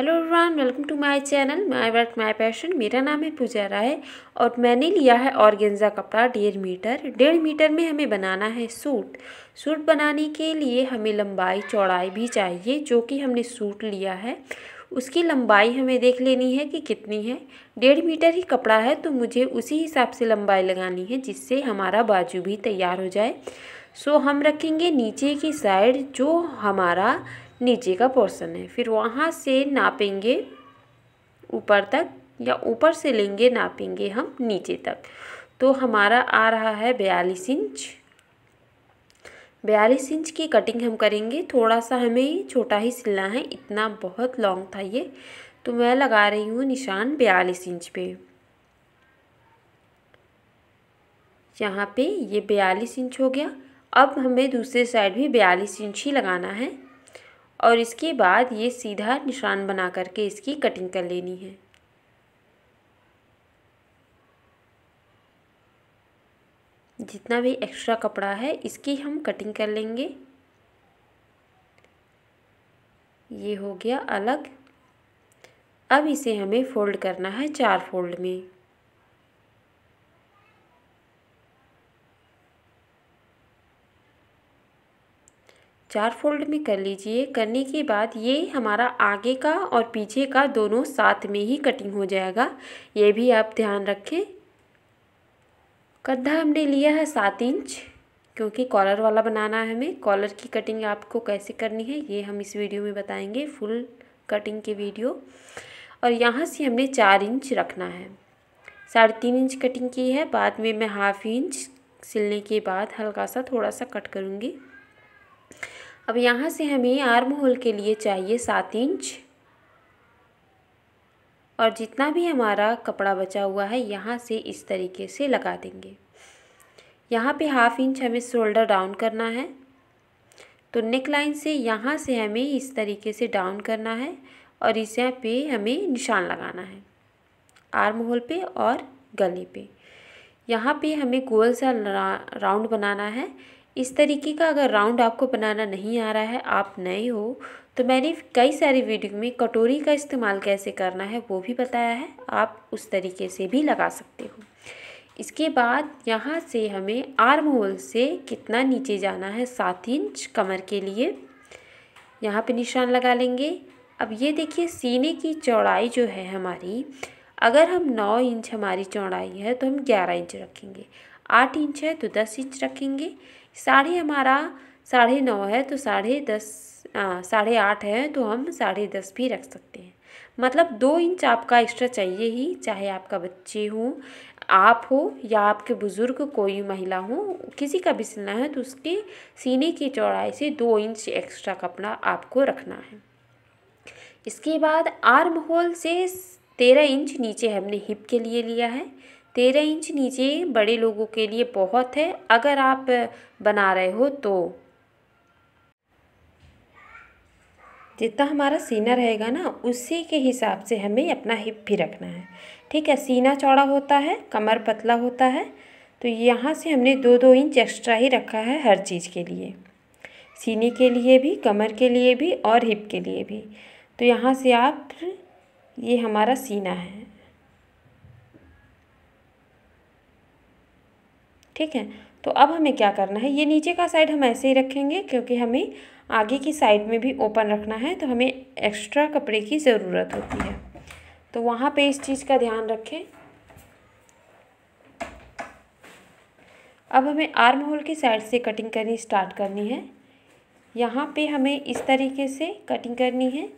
hello everyone welcome to my channel my work my passion मेरा नाम है पूजा राय और मैंने लिया है ऑर्गेन्जा कपड़ा डेढ़ मीटर डेढ़ मीटर में हमें बनाना है सूट सूट बनाने के लिए हमें लंबाई चौड़ाई भी चाहिए जो कि हमने सूट लिया है उसकी लंबाई हमें देख लेनी है कि कितनी है डेढ़ मीटर ही कपड़ा है तो मुझे उसी हिसाब से लंबाई लगानी है जिससे हमारा बाजू भी तैयार हो जाए सो हम रखेंगे नीचे की साइड जो हमारा नीचे का पोर्शन है फिर वहाँ से नापेंगे ऊपर तक या ऊपर से लेंगे नापेंगे हम नीचे तक तो हमारा आ रहा है बयालीस इंच बयालीस इंच की कटिंग हम करेंगे थोड़ा सा हमें छोटा ही सिलना है इतना बहुत लॉन्ग था ये तो मैं लगा रही हूँ निशान बयालीस इंच पे यहाँ पे ये बयालीस इंच हो गया अब हमें दूसरे साइड भी बयालीस इंच ही लगाना है और इसके बाद ये सीधा निशान बना करके इसकी कटिंग कर लेनी है जितना भी एक्स्ट्रा कपड़ा है इसकी हम कटिंग कर लेंगे ये हो गया अलग अब इसे हमें फोल्ड करना है चार फोल्ड में चार फोल्ड में कर लीजिए करने के बाद ये हमारा आगे का और पीछे का दोनों साथ में ही कटिंग हो जाएगा ये भी आप ध्यान रखें गड्ढा हमने लिया है सात इंच क्योंकि कॉलर वाला बनाना है हमें कॉलर की कटिंग आपको कैसे करनी है ये हम इस वीडियो में बताएंगे फुल कटिंग की वीडियो और यहाँ से हमने चार इंच रखना है साढ़े तीन इंच कटिंग की है बाद में मैं हाफ इंच सिलने के बाद हल्का सा थोड़ा सा कट करूँगी अब यहाँ से हमें आर्म होल के लिए चाहिए सात इंच और जितना भी हमारा कपड़ा बचा हुआ है यहाँ से इस तरीके से लगा देंगे यहाँ पे हाफ इंच हमें शोल्डर डाउन करना है तो नेक लाइन से यहाँ से हमें इस तरीके से डाउन करना है और इस यहाँ पे हमें निशान लगाना है आर्म होल पे और गले पे यहाँ पे हमें गोल सा राउंड बनाना है इस तरीके का अगर राउंड आपको बनाना नहीं आ रहा है आप नए हो तो मैंने कई सारी वीडियो में कटोरी का इस्तेमाल कैसे करना है वो भी बताया है आप उस तरीके से भी लगा सकते हो इसके बाद यहाँ से हमें आर्म होल से कितना नीचे जाना है सात इंच कमर के लिए यहाँ पे निशान लगा लेंगे अब ये देखिए सीने की चौड़ाई जो है हमारी अगर हम नौ इंच हमारी चौड़ाई है तो हम ग्यारह इंच रखेंगे आठ इंच है तो दस इंच रखेंगे साढ़े हमारा साढ़े नौ है तो साढ़े दस साढ़े आठ है तो हम साढ़े दस भी रख सकते हैं मतलब दो इंच आपका एक्स्ट्रा चाहिए ही चाहे आपका बच्चे हो आप हो या आपके बुज़ुर्ग कोई महिला हो किसी का भी सिलना है तो उसके सीने की चौड़ाई से दो इंच एक्स्ट्रा कपड़ा आपको रखना है इसके बाद आर्म होल से तेरह इंच नीचे हमने हिप के लिए लिया है तेरह इंच नीचे बड़े लोगों के लिए बहुत है अगर आप बना रहे हो तो जितना हमारा सीना रहेगा ना उसी के हिसाब से हमें अपना हिप भी रखना है ठीक है सीना चौड़ा होता है कमर पतला होता है तो यहाँ से हमने दो दो इंच एक्स्ट्रा ही रखा है हर चीज़ के लिए सीने के लिए भी कमर के लिए भी और हिप के लिए भी तो यहाँ से आप ये हमारा सीना है ठीक है तो अब हमें क्या करना है ये नीचे का साइड हम ऐसे ही रखेंगे क्योंकि हमें आगे की साइड में भी ओपन रखना है तो हमें एक्स्ट्रा कपड़े की ज़रूरत होती है तो वहाँ पे इस चीज़ का ध्यान रखें अब हमें आर्म होल की साइड से कटिंग करनी स्टार्ट करनी है यहाँ पे हमें इस तरीके से कटिंग करनी है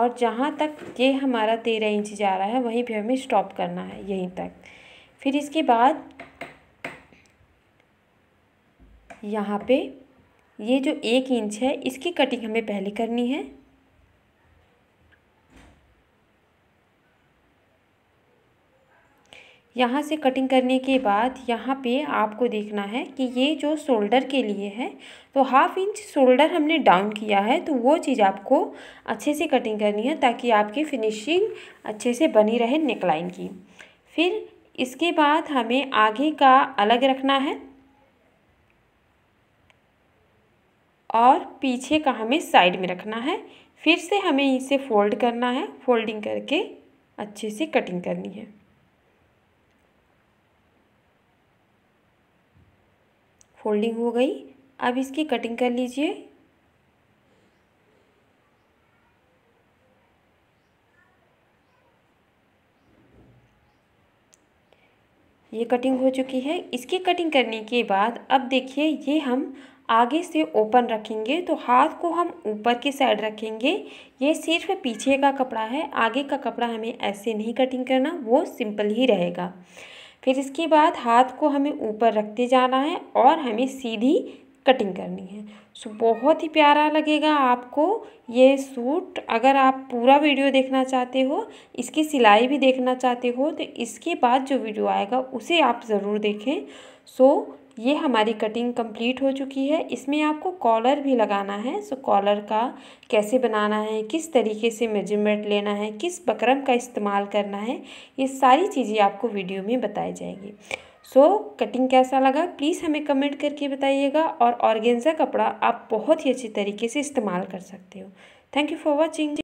और जहाँ तक ये हमारा तेरह इंच जा रहा है वहीं पर हमें स्टॉप करना है यहीं तक फिर इसके बाद यहाँ पे ये जो एक इंच है इसकी कटिंग हमें पहले करनी है यहाँ से कटिंग करने के बाद यहाँ पे आपको देखना है कि ये जो शोल्डर के लिए है तो हाफ इंच शोल्डर हमने डाउन किया है तो वो चीज़ आपको अच्छे से कटिंग करनी है ताकि आपकी फिनिशिंग अच्छे से बनी रहे नेकलाइन की फिर इसके बाद हमें आगे का अलग रखना है और पीछे का हमें साइड में रखना है फिर से हमें इसे फोल्ड करना है फोल्डिंग करके अच्छे से कटिंग करनी है फोल्डिंग हो गई अब इसकी कटिंग कर लीजिए ये कटिंग हो चुकी है इसकी कटिंग करने के बाद अब देखिए ये हम आगे से ओपन रखेंगे तो हाथ को हम ऊपर की साइड रखेंगे ये सिर्फ पीछे का कपड़ा है आगे का कपड़ा हमें ऐसे नहीं कटिंग करना वो सिंपल ही रहेगा फिर इसके बाद हाथ को हमें ऊपर रखते जाना है और हमें सीधी कटिंग करनी है सो बहुत ही प्यारा लगेगा आपको ये सूट अगर आप पूरा वीडियो देखना चाहते हो इसकी सिलाई भी देखना चाहते हो तो इसके बाद जो वीडियो आएगा उसे आप ज़रूर देखें सो ये हमारी कटिंग कंप्लीट हो चुकी है इसमें आपको कॉलर भी लगाना है सो कॉलर का कैसे बनाना है किस तरीके से मेजरमेंट लेना है किस बकरम का इस्तेमाल करना है ये सारी चीज़ें आपको वीडियो में बताई जाएगी सो so, कटिंग कैसा लगा प्लीज़ हमें कमेंट करके बताइएगा और ऑर्गेंजा कपड़ा आप बहुत ही अच्छी तरीके से इस्तेमाल कर सकते हो थैंक यू फॉर वॉचिंग